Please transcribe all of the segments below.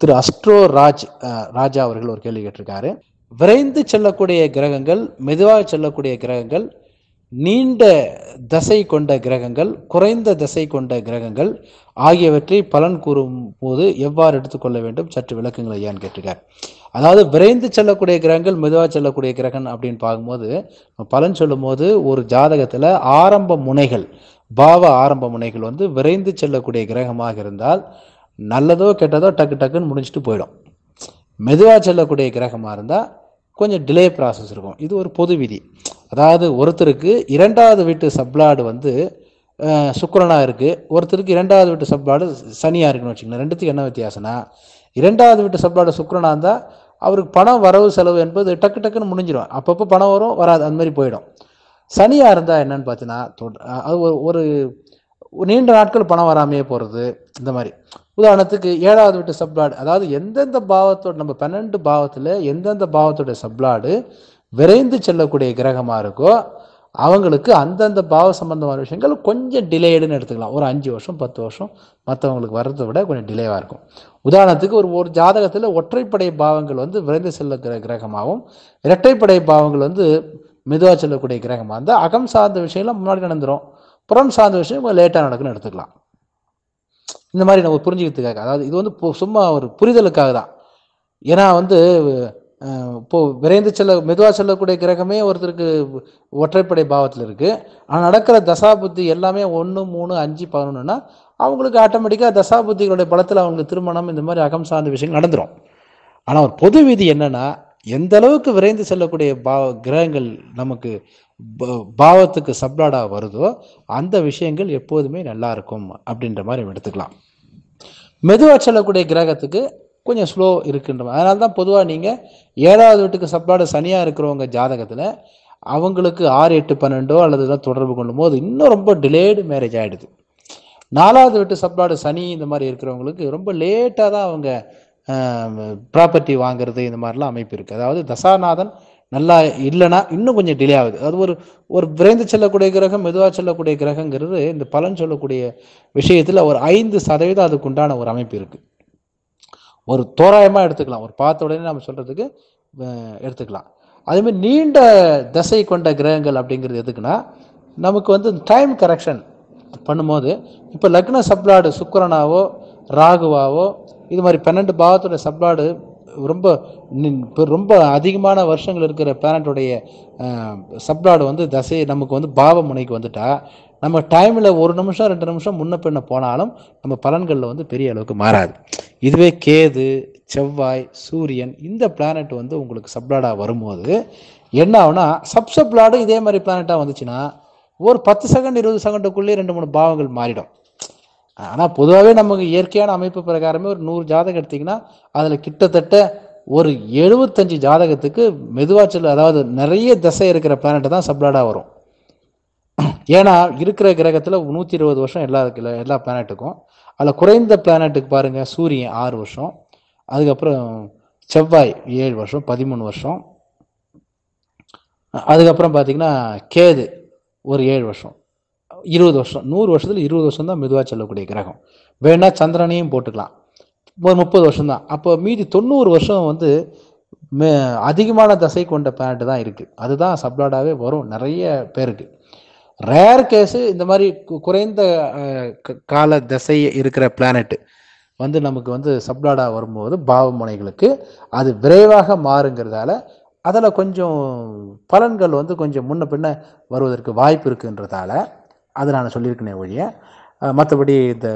திரு astro Raj ராஜா அவர்கள் ஒரு கேள்வி கேட்டிருக்காரு விரைந்து செல்லக்கூடிய கிரகங்கள் மெதுவாக செல்லக்கூடிய கிரகங்கள் நீண்ட தசை கொண்ட கிரகங்கள் குறைந்த தசை கொண்ட கிரகங்கள் ஆகியவற்றை பலன் கூறும் போது எவ்வாறு எடுத்துக்கொள்ள வேண்டும் சற்று விளக்குங்கள் ஐயான்னு கேட்டிருக்கார் அதாவது விரைந்து செல்லக்கூடிய கிரகங்கள் மெதுவாக செல்லக்கூடிய கிரகம் அப்படின்னு பார்க்கும்போது பலன் சொல்லும்போது ஒரு ஜாதகத்தில் ஆரம்ப முனைகள் பாவ ஆரம்ப முனைகள் வந்து விரைந்து செல்லக்கூடிய கிரகமாக இருந்தால் நல்லதோ கெட்டதோ டக்கு டக்குன்னு முடிஞ்சிட்டு போயிடும் மெதுவாக செல்லக்கூடிய கிரகமாக இருந்தால் கொஞ்சம் டிலே ப்ராசஸ் இருக்கும் இது ஒரு பொது விதி அதாவது ஒருத்தருக்கு இரண்டாவது வீட்டு சப்ளாடு வந்து சுக்கரனாக இருக்குது ஒருத்தருக்கு இரண்டாவது வீட்டு சப்ளாடு சனியாக இருக்குன்னு வச்சுக்கோங்க ரெண்டுத்துக்கு என்ன வித்தியாசம்னா இரண்டாவது வீட்டு சப்ளாடு சுக்கரனாக இருந்தால் அவருக்கு பணம் வரவு செலவு என்பது டக்கு டக்குன்னு முடிஞ்சிடும் அப்பப்போ பணம் வரும் வராது அந்த மாதிரி போயிடும் சனியாக இருந்தால் என்னன்னு பார்த்தீங்கன்னா அது ஒரு நீண்ட நாட்கள் பணம் வராமையே போகிறது இந்த மாதிரி உதாரணத்துக்கு ஏழாவது வீட்டு சப்ளாடு அதாவது எந்தெந்த பாவத்தோட நம்ம பன்னெண்டு பாவத்தில் எந்தெந்த பாவத்தோட சப்ளாடு விரைந்து செல்லக்கூடிய கிரகமாக இருக்கோ அவங்களுக்கு அந்தந்த பாவ சம்பந்தமான விஷயங்கள் கொஞ்சம் டிலேடுன்னு எடுத்துக்கலாம் ஒரு அஞ்சு வருஷம் பத்து வருஷம் மற்றவங்களுக்கு வர்றதை விட கொஞ்சம் டிலேவாக இருக்கும் உதாரணத்துக்கு ஒரு ஒரு ஜாதகத்தில் ஒற்றைப்படை பாவங்கள் வந்து விரைந்து செல்லக்கிற கிரகமாகவும் இரட்டைப்படை பாவங்கள் வந்து மெதுவாக செல்லக்கூடிய கிரகமாக இருந்தால் அகம் சார்ந்த விஷயம்லாம் முன்னாடி நடந்துடும் புறம் சார்ந்த விஷயம் லேட்டாக நடக்குன்னு எடுத்துக்கலாம் இந்த மாதிரி நம்ம புரிஞ்சுக்கிறதுக்காக அதாவது இது வந்து சும்மா ஒரு புரிதலுக்காக தான் ஏன்னா வந்து இப்போது விரைந்து செல்ல மெதுவாக செல்லக்கூடிய கிரகமே ஒருத்தருக்கு ஒற்றைப்படை பாவத்தில் இருக்குது ஆனால் நடக்கிற தசாபுத்தி எல்லாமே ஒன்று மூணு அஞ்சு பதினொன்றுனா அவங்களுக்கு ஆட்டோமேட்டிக்காக தசாபுத்திகளுடைய பலத்தில் அவங்களுக்கு திருமணம் இந்த மாதிரி அகம் சார்ந்த விஷயங்கள் நடந்துடும் ஆனால் ஒரு பொது விதி என்னென்னா எந்த அளவுக்கு விரைந்து செல்லக்கூடிய பா கிரகங்கள் நமக்கு பாவத்துக்கு சப்ளாடாக வருதோ அந்த விஷயங்கள் எப்போதுமே நல்லா இருக்கும் அப்படின்ற மாதிரி எடுத்துக்கலாம் மெதுவாக செல்லக்கூடிய கிரகத்துக்கு கொஞ்சம் ஸ்லோ இருக்குன்ற அதனால தான் பொதுவாக நீங்கள் ஏழாவது வீட்டுக்கு சப்ளாடு சனியாக இருக்கிறவங்க ஜாதகத்தில் அவங்களுக்கு ஆறு எட்டு பன்னெண்டோ அல்லது எதாவது தொடர்பு கொள்ளும் போது இன்னும் ரொம்ப டிலேடு மேரேஜ் ஆகிடுது நாலாவது வீட்டு சப்ளாடு சனி இந்த மாதிரி இருக்கிறவங்களுக்கு ரொம்ப லேட்டாக தான் அவங்க ப்ராப்பர்ட்டி வாங்குறது இந்த மாதிரிலாம் அமைப்பு இருக்குது அதாவது தசாநாதன் நல்லா இல்லைன்னா இன்னும் கொஞ்சம் டிலே ஆகுது அது ஒரு ஒரு விரைந்து செல்லக்கூடிய கிரகம் மெதுவாக செல்லக்கூடிய கிரகங்கிறது இந்த பலன் சொல்லக்கூடிய விஷயத்தில் ஒரு ஐந்து சதவீதம் அதுக்குண்டான ஒரு அமைப்பு இருக்குது ஒரு தோராயமாக எடுத்துக்கலாம் ஒரு பார்த்த உடனே நம்ம சொல்கிறதுக்கு எடுத்துக்கலாம் அதேமாதிரி நீண்ட தசை கொண்ட கிரகங்கள் அப்படிங்கிறது எதுக்குன்னா நமக்கு வந்து டைம் கரெக்ஷன் பண்ணும்போது இப்போ லக்ன சப்ளாடு சுக்கரனாவோ ராகுவாவோ இது மாதிரி பன்னெண்டு பாவத்தோட சப்ளாடு ரொம்ப ரொம்ப அதிகமான வருஷங்கள் இருக்கிற பேரண்ட்டுடைய சப்ளாடு வந்து தசை நமக்கு வந்து பாவ முனைக்கு வந்துட்டா நம்ம டைமில் ஒரு நிமிஷம் ரெண்டு நிமிஷம் முன்ன பின்ன போனாலும் நம்ம பலன்களில் வந்து பெரிய அளவுக்கு மாறாது இதுவே கேது செவ்வாய் சூரியன் இந்த பிளானட் வந்து உங்களுக்கு சப்ளாடாக வரும்போது என்ன ஆகுனா சப்சப்லாடும் இதே மாதிரி பிளானட்டாக வந்துச்சுன்னா ஒரு பத்து செகண்ட் இருபது செகண்டுக்குள்ளேயே ரெண்டு மூணு பாவங்கள் மாறிடும் ஆனால் பொதுவாகவே நமக்கு இயற்கையான அமைப்பு பிரகாரமே ஒரு நூறு ஜாதகம் எடுத்திங்கன்னா அதில் கிட்டத்தட்ட ஒரு எழுபத்தஞ்சு ஜாதகத்துக்கு மெதுவாச்சல் அதாவது நிறைய திசை இருக்கிற பிளானட் தான் சப்ளாடாக வரும் ஏன்னா இருக்கிற கிரகத்தில் நூற்றி இருபது வருஷம் எல்லா எல்லா பிளானட்டுக்கும் அதில் குறைந்த பிளானட்டுக்கு பாருங்கள் சூரியன் ஆறு வருஷம் அதுக்கப்புறம் செவ்வாய் ஏழு வருஷம் பதிமூணு வருஷம் அதுக்கப்புறம் பார்த்திங்கன்னா கேது ஒரு ஏழு வருஷம் இருபது வருஷம் நூறு வருஷத்தில் இருபது வருஷம் தான் மெதுவாக செல்லக்கூடிய கிரகம் வேணால் சந்திரனையும் போட்டுக்கலாம் ஒரு முப்பது வருஷம் தான் அப்போ மீதி தொண்ணூறு வருஷம் வந்து மே அதிகமான தசை கொண்ட பிளானட் தான் இருக்குது அதுதான் சப்ளாடாகவே வரும் நிறைய பேருக்கு ரேர் கேஸு இந்த மாதிரி குறைந்த கால தசை இருக்கிற பிளானெட்டு வந்து நமக்கு வந்து சப்ளாடாக வரும்போது பாவமுனைகளுக்கு அது விரைவாக மாறுங்கிறதால அதில் கொஞ்சம் பலன்கள் வந்து கொஞ்சம் முன்ன பின்ன வருவதற்கு வாய்ப்பு இருக்குன்றதால அது நான் சொல்லியிருக்கேனே ஒழிய மற்றபடி இந்த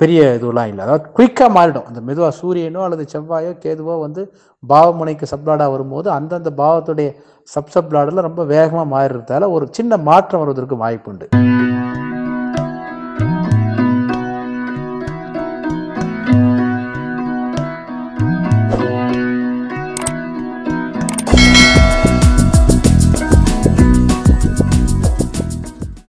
பெரிய இதுவெல்லாம் இல்லை அதாவது குயிக்காக மாறிடும் அந்த மெதுவாக சூரியனோ அல்லது செவ்வாயோ கேதுவோ வந்து பாவமுனைக்கு சப்ளாடாக வரும்போது அந்தந்த பாவத்துடைய சப் சப்லாடில் ரொம்ப வேகமாக மாறிடுறதால ஒரு சின்ன மாற்றம் வருவதற்கு வாய்ப்பு உண்டு